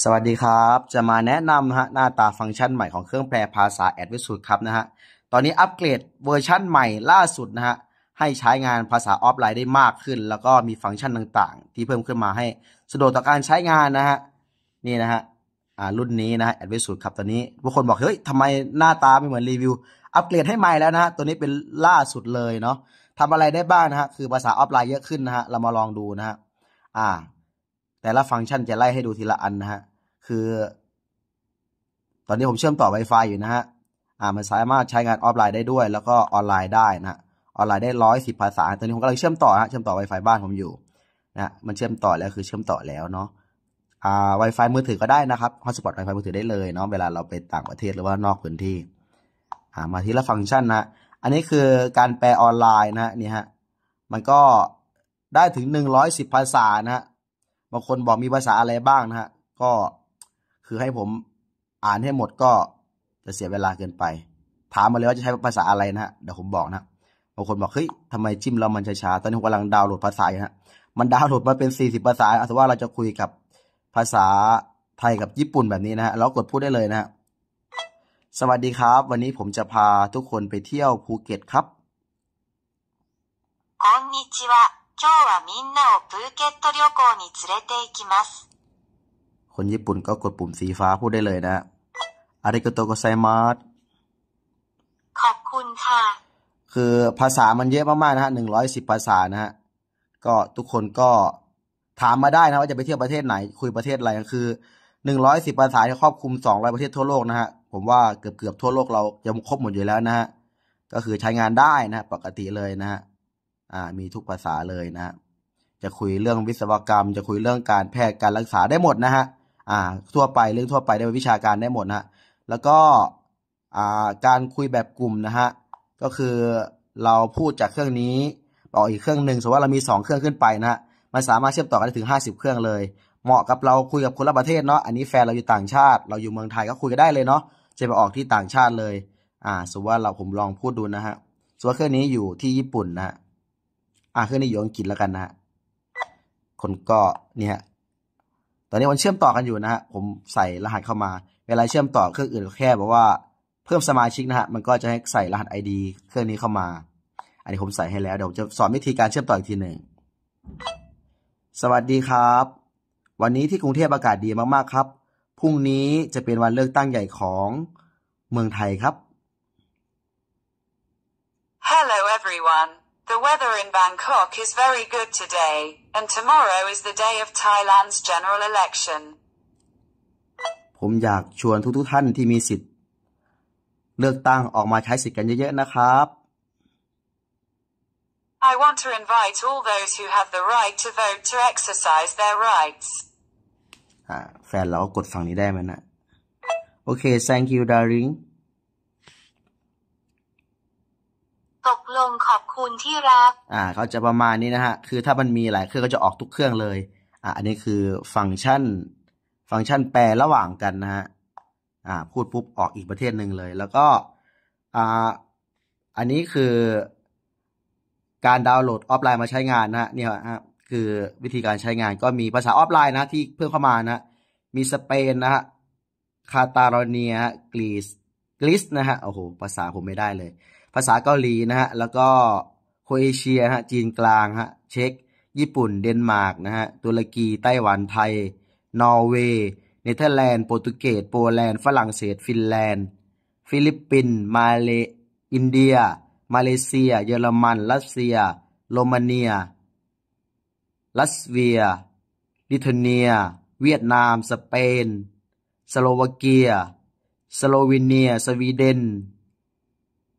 สวัสดีครับ จะมาแนะนำฮะหน้าตาฟังก์ชันใหม่ของเครื่องแปลภาษา a d v a n c e d ครับนะฮะตอนนี้อัปเกรดเวอร์ชันใหม่ ล่าสุดนะฮะให้ใช้งานภาษาออฟไลน์ได้มากขึ้น แล้วก็มีฟังก์ชันต่าง ๆ ที่เพิ่มขึ้นมาให้ สะดวกต่อการใช้งานนะฮะนี่นะฮะรุ่นนี้นะฮะ a d v a n c e d ครับตอนนี้บางคนบอกเฮ้ยทำไมหน้าตาไม่เหมือนรีวิว อัปเกรดให้ใหม่แล้วนะฮะตัวนี้เป็นล่าสุดเลยเนาะทำอะไรได้บ้างนะฮะคือภาษาออฟไลน์เยอะขึ้นนะฮะเรามาลองดูนะฮะอ่าแต่ละฟังก์ชันจะไล่ให้ดูทีละอันนะฮะ คือ ตอนนี้ผมเชื่อมต่อ Wi-Fi อยู่นะฮะ อ่า มันสามารถใช้งานออฟไลน์ได้ด้วย แล้วก็ออนไลน์ได้นะ ออนไลน์ได้ร้อยสิบภาษา ตอนนี้ผมกำลังเชื่อมต่อฮะ เชื่อมต่อ Wi-Fi บ้านผมอยู่ นะ มันเชื่อมต่อแล้วคือเชื่อมต่อแล้วเนาะ อ่าไวไฟมือถือก็ได้นะครับฮอตสปอตไวไฟมือถือได้เลยเนาะ เวลาเราไปต่างประเทศหรือว่านอกพื้นที่ อ่า มาที่ละฟังก์ชันนะ อันนี้คือการแปลออนไลน์นะนี่ฮะ มันก็ได้ถึงหนึ่งร้อยสิบภาษานะบางคนบอกมีภาษาอะไรบ้างนะฮะ ก็คือให้ผมอ่านให้หมดก็จะเสียเวลาเกินไป ถามมาเลยว่าจะใช้ภาษาอะไรนะฮะ เดี๋ยวผมบอกนะ บางคนบอกเฮ้ยทำไมจิ้มแล้วมันช้าๆตอนนี้ผมกำลังดาวน์โหลดภาษาอยู่ฮะ มันดาวน์โหลดมาเป็น 40 ภาษาอาสว่าเราจะคุยกับภาษาไทยกับญี่ปุ่นแบบนี้นะฮะแล้วกดพูดได้เลยนะฮะ สวัสดีครับ วันนี้ผมจะพาทุกคนไปเที่ยวภูเก็ตครับこんにちは今日はみんなをプーケット旅行に連れて行きます。คนญี่ปุ่นก็กดปุ่มสีฟ้าพูดได้เลยนะอาริโกโตโกไซมาสขอบคุณค่ะ คือภาษามันเยอะมากๆ นะฮะหนึ่งร้อยสิบภาษานะฮะ ก็ทุกคนก็ถามมาได้นะว่าจะไปเที่ยวประเทศไหน คุยประเทศอะไรคือหนึ่งร้อยสิบภาษาที่ครอบคลุมสองร้อยประเทศทั่วโลกนะฮะ ผมว่าเกือบเกือบทั่วโลกเราจะครบหมดอยู่แล้วนะฮะ ก็คือใช้งานได้นะ ปกติเลยนะฮะอ่ามีทุกภาษาเลยนะ จะคุยเรื่องวิศวกรรม จะคุยเรื่องการแพทย์การรักษาได้หมดนะฮะอ่าทั่วไปเรื่องทั่วไปได้วิชาการได้หมดนะ แล้วก็อ่าการคุยแบบกลุ่มนะฮะ ก็คือเราพูดจากเครื่องนี้ ต่ออีกเครื่องหนึ่งสมมติว่าเรามี 2 เครื่องขึ้นไปนะฮะมันสามารถเชื่อมต่อกันได้ถึง 50 เครื่องเลย เหมาะกับเราคุยกับคนละประเทศเนาะ อันนี้แฟนเราอยู่ต่างชาติ เราอยู่เมืองไทยก็คุยกันได้เลยเนาะจะไปออกที่ต่างชาติเลยอ่าสมมติว่าเราผมลองพูดดูนะฮะสมมติว่าเครื่องนี้อยู่ที่ญี่ปุ่นนะฮะอ่ะเครื่องนี้อยู่อังกฤษแล้วกันนะฮะคนก็เนี่ยตอนนี้มันเชื่อมต่อกันอยู่นะฮะผมใส่รหัสเข้ามาเวลาเชื่อมต่อเครื่องอื่นแค่แบบว่าเพิ่มสมาชิกนะฮะมันก็จะให้ใส่รหัส ID เครื่องนี้เข้ามา อันนี้ผมใส่ให้แล้วเดี๋ยวจะสอนวิธีการเชื่อมต่ออีกทีหนึ่งสวัสดีครับ วันนี้ที่กรุงเทพอากาศดีมากๆครับ พรุ่งนี้จะเป็นวันเลือกตั้งใหญ่ของเมืองไทยครับ Hello everyone The weather in Bangkok is very good today, and tomorrow is the day of Thailand's general election. I want to invite all those who have the right to vote to exercise their rights. แฟนเรากดฝั่งนี้ได้ไหมนะ thank you darling ตกลงขอบคุณที่รัก อ่า เขาจะประมาณนี้นะฮะ คือถ้ามันมีหลายเครื่องก็จะออกทุกเครื่องเลย อ่าอันนี้คือฟังก์ชัน ฟังก์ชันแปลระหว่างกันนะฮะ อ่า พูดปุ๊บออกอีกประเทศหนึ่งเลย แล้วก็ อ่า อันนี้คือ การดาวน์โหลดออฟไลน์มาใช้งานนะฮะ เนี่ยฮะ คือวิธีการใช้งานก็มีภาษาออฟไลน์นะที่เพิ่มเข้ามานะ มีสเปนนะฮะ คาตาอนเนียกรีซกรีซนะฮะ โอ้โห ภาษาผมไม่ได้เลยภาษาเกาหลีนะฮะ แล้วก็โคเอเชียฮะ จีนกลางฮะ เช็ก ญี่ปุ่น เดนมาร์ก นะฮะ ตุรกี ไต้หวันไทย นอร์เวย์ เนเธอร์แลนด์ โปรตุเกส โปแลนด์ ฝรั่งเศส ฟินแลนด์ ฟิลิปปินส์ มาเล อินเดีย มาเลเซีย เยอรมัน รัสเซีย โรมาเนียรัสเวีย ลิทัวเนีย เวียดนาม สเปน สโลวาเกีย สโลวีเนีย สวีเดน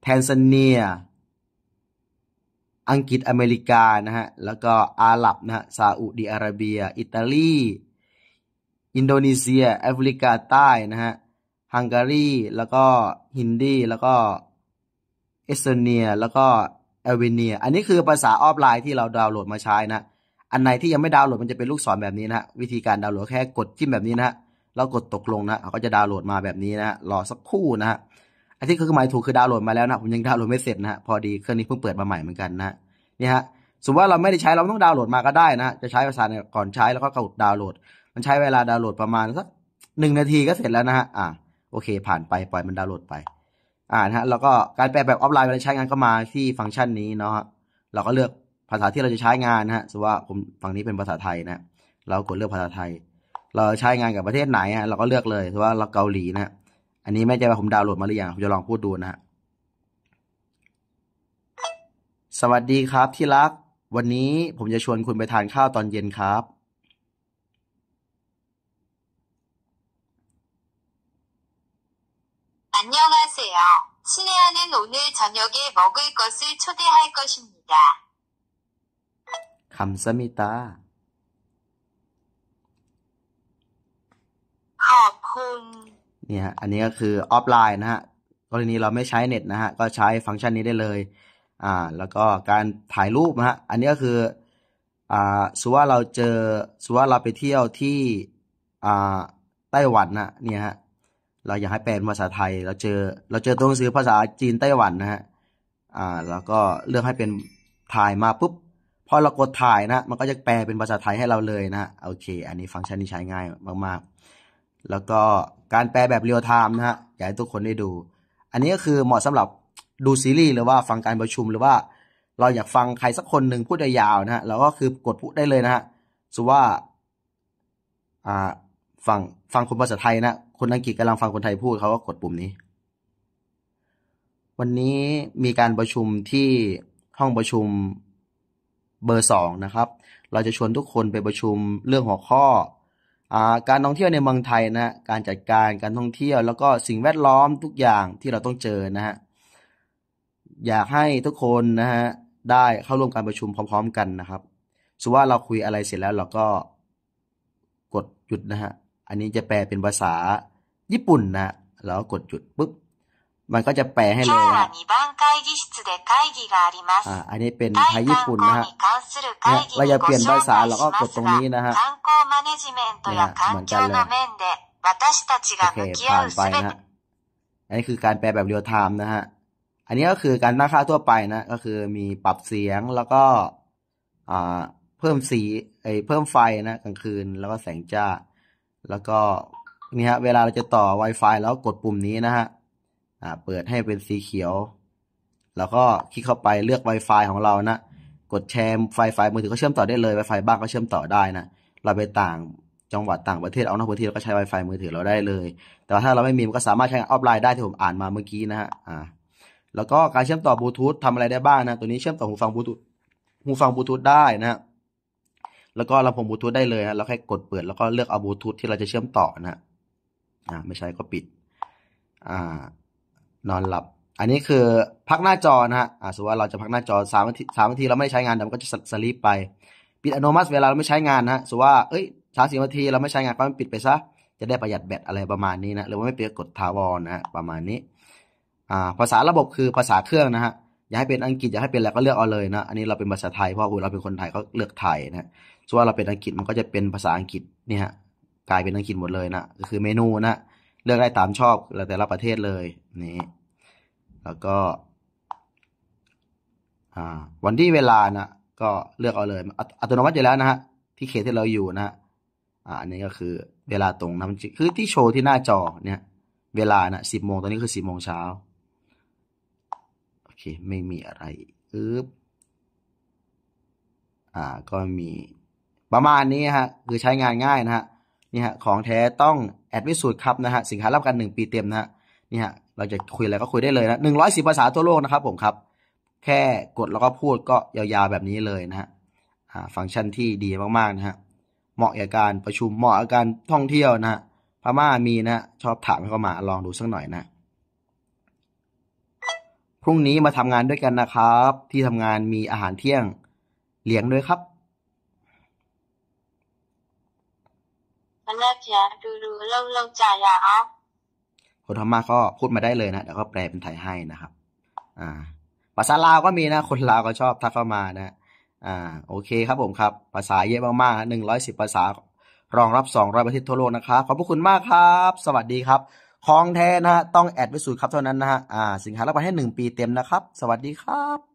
แทนซาเนีย อังกฤษ อเมริกานะฮะ แล้วก็อาหรับนะฮะ ซาอุดีอาระเบีย อิตาลี อินโดนีเซีย แอฟริกาใต้นะฮะ ฮังการี แล้วก็ฮินดี แล้วก็เอสโตเนีย แล้วก็แอลเบเนีย อันนี้คือภาษาออฟไลน์ที่เราดาวน์โหลดมาใช้นะ อันไหนที่ยังไม่ดาวน์โหลดมันจะเป็นลูกศรแบบนี้นะวิธีการดาวน์โหลดแค่กดจิ้มแบบนี้นะแล้วกดตกลงนะเขาจะดาวน์โหลดมาแบบนี้นะรอสักครู่นะฮะอันที่เครื่องหมายถูกคือดาวน์โหลดมาแล้วนะผมยังดาวน์โหลดไม่เสร็จนะฮะพอดีเครื่องนี้เพิ่งเปิดมาใหม่เหมือนกันนะนี่ฮะสมมติว่าเราไม่ได้ใช้เราต้องดาวน์โหลดมาก็ได้นะจะใช้ภาษาก่อนใช้แล้วก็กดดาวน์โหลด มันใช้เวลาดาวน์โหลดประมาณสักหนึ่งนาทีก็เสร็จแล้วนะฮะอ่าโอเค ผ่านไปปล่อยมันดาวน์โหลดไป อ่านะฮะแล้วก็การแปลแบบออฟไลน์เวลาใช้งานก็มาที่ฟังก์ชันนี้เนาะเราก็เลือกภาษาที่เราจะใช้งานนะฮะสมมติว่าผมฝั่งนี้เป็นภาษาไทยนะเรากดเลือกภาษาไทย เราใช้งานกับประเทศไหนฮะเราก็เลือกเลยสมมติว่าเราเกาหลีนะฮะอันนี้ไม่ใจว่าผมดาวน์โหลดมาหรือยังผมจะลองพูดดูนะฮะสวัสดีครับที่รักวันนี้ผมจะชวนคุณไปทานข้าวตอนเย็นครับ안녕하세요친애하는오늘저녁에먹을것을초대할것입니다คำสมิตาขอบคุณนี่ฮะ อันนี้ก็คือออฟไลน์นะฮะ กรณีเราไม่ใช้เน็ตนะฮะ ก็ใช้ฟังก์ชันนี้ได้เลย อ่า แล้วก็การถ่ายรูปนะฮะ อันนี้ก็คือ อ่า สมมติว่าเราเจอ สมมติว่าเราไปเที่ยวที่ อ่า ไต้หวันนะเนี่ยฮะ เราอยากให้แปลเป็นภาษาไทย เราเจอ เราเจอตัวหนังสือภาษาจีนไต้หวันนะฮะ อ่า แล้วก็เลือกให้เป็นถ่ายมาปุ๊บพอเรากดถ่ายนะ มันก็จะแปลเป็นภาษาไทยให้เราเลยนะโอเค อันนี้ฟังก์ชันนี้ใช้ง่ายมากๆ แล้วก็การแปลแบบเรียลไทม์นะ ฮะ อยากให้ทุกคนได้ดู อันนี้ก็คือเหมาะสำหรับดูซีรีส์หรือว่าฟังการประชุมหรือว่า เราอยากฟังใครสักคนหนึ่งพูดยาวๆนะฮะเราก็คือกดพูดได้เลยนะฮะสมว่าอ่า ฟังฟังคนภาษาไทยนะ คนอังกฤษกำลังฟังคนไทยพูดเขาก็กดปุ่มนี้ วันนี้มีการประชุมที่ห้องประชุมเบอร์สองนะครับ เราจะชวนทุกคนไปประชุมเรื่องหัวข้อการท่องเที่ยวในเมืองไทยนะ การจัดการการท่องเที่ยวแล้วก็สิ่งแวดล้อมทุกอย่างที่เราต้องเจอนะฮะ อยากให้ทุกคนนะฮะ ได้เข้าร่วมการประชุมพร้อม ๆ กันนะครับสมว่าเราคุยอะไรเสร็จแล้วเราก็กดหยุดนะฮะ อันนี้จะแปลเป็นภาษาญี่ปุ่นนะ แล้วกดหยุดปุ๊บมันก็จะแปลให้เลยนะอ่อันนี้เป็นไทยญี่ปุ่นนะฮะเราจะเปลี่ยนภาษาเราก็กดตรงนี้นะฮะเนี่ยเหมือนกันเลยโอเคผ่านไปนะฮะอันนี้คือการแปลแบบเรียลไทม์นะฮะ อันนี้ก็คือการตั้งค่าทั่วไปนะ ก็คือมีปรับเสียงแล้วก็ อ่า เพิ่มสีไอเพิ่มไฟนะกลางคืน แล้วก็แสงจ้า แล้วก็ นี่ฮะ เวลาเราจะต่อ Wi-Fi แล้วกดปุ่มนี้นะฮะอ่าเปิดให้เป็นสีเขียว แล้วก็คลิกเข้าไป เลือก Wi-Fi ของเรานะ กดแชร์ไฟไฟมือถือก็เชื่อมต่อได้เลย Wi-Fi บ้านก็เชื่อมต่อได้นะ เราไปต่างจังหวัดต่างประเทศเอานอกประนที่ เราก็ใช้ Wi-Fi มือถือเราได้เลย แต่ถ้าเราไม่มีมันก็สามารถใช้งานออฟไลน์ได้ ที่ผมอ่านมาเมื่อกี้นะฮะ อ่า แล้วก็การเชื่อมต่อบลูทูธทำอะไรได้บ้างนะ ตัวนี้เชื่อมต่อหูฟังบลูทูธ หูฟังบลูทูธได้นะะแล้วก็ลำโพงบลูทูธได้เลยนะเราแค่กดเปิดแล้วก็เลือกเอาบลูทูธที่เราจะเชื่อมต่อนะ อ่า ไม่ใช่ก็ปิด อ่านอนหลับ อันนี้คือพักหน้าจอนะฮะสมมติว่าเราจะพักหน้าจอสามนาทีสามนาทีเราไม่ใช้งานมันก็จะสลีปไป ปิดอัตโนมัติเวลาเราไม่ใช้งานนะสมมติว่าเอ้ยสามสิบนาทีเราไม่ใช้งานก็มันปิดไปซะจะได้ประหยัดแบตอะไรประมาณนี้นะหรือว่าไม่เปลี่ยนกดทาวอนนะประมาณนี้อ่าภาษาระบบคือภาษาเครื่องนะฮะอยากให้เป็นอังกฤษอยากให้เป็นอะไรก็เลือกเอาเลยนะอันนี้เราเป็นภาษาไทยเพราะเราเป็นคนไทยก็เลือกไทยนะสิว่าเราเป็นอังกฤษมันก็จะเป็นภาษาอังกฤษนี่ฮะกลายเป็นอังกฤษหมดเลยนะก็คือเมนูนะเลือกได้ตามชอบแล้วแต่ละประเทศเลย นี่แล้วก็วันที่เวลานะก็เลือกเอาเลย อัตโนมัติอยู่แล้วนะฮะ ที่เขตที่เราอยู่นะฮะอันนี้ก็คือเวลาตรงนะคือที่โชว์ที่หน้าจอเนี่ย เวลานะสิบโมงตอนนี้คือสิบโมงเช้า โอเค ไม่มีอะไรอึ๊บอ่า ก็มีประมาณนี้ฮะ คือใช้งานง่ายนะฮะนี่ฮะของแท้ต้องแอดมิสูตรครับนะฮะสินค้ารับประกัน 1 ปีเต็มนะฮะนี่ฮะเราจะคุยอะไรก็คุยได้เลยนะหนึ่งร้อยสิบภาษาทั่วโลกนะครับผมครับ แค่กดแล้วก็พูดก็ยาวๆแบบนี้เลยนะฮะฟังก์ชันที่ดีมากๆนะฮะเหมาะกับการประชุมเหมาะกับการท่องเที่ยวนะฮะพม่ามีนะชอบถามเข้ามาลองดูสักหน่อยนะ พรุ่งนี้มาทำงานด้วยกันนะครับ ที่ทำงานมีอาหารเที่ยงเลี้ยงด้วยครับ manatya เ u r u lau lau jaya คนพม่าก็พูดมาได้เลยนะเดี๋ยวก็แปลเป็นไทยให้นะครับ อ่า ภาษาลาวก็มีนะ คนลาวก็ชอบทักเข้ามานะ อ่า โอเคครับผมครับ ภาษาเยอะมากๆหนึ่งร้อยสิบภาษา รองรับสองร้อยประเทศทั่วโลกนะครับ ขอบพระคุณมากครับ สวัสดีครับ ของแท้นะฮะ ต้องแอดไปสูตรครับเท่านั้นนะฮะ อ่า สินค้ารับประเทนหนึ่งปีเต็มนะครับ สวัสดีครับ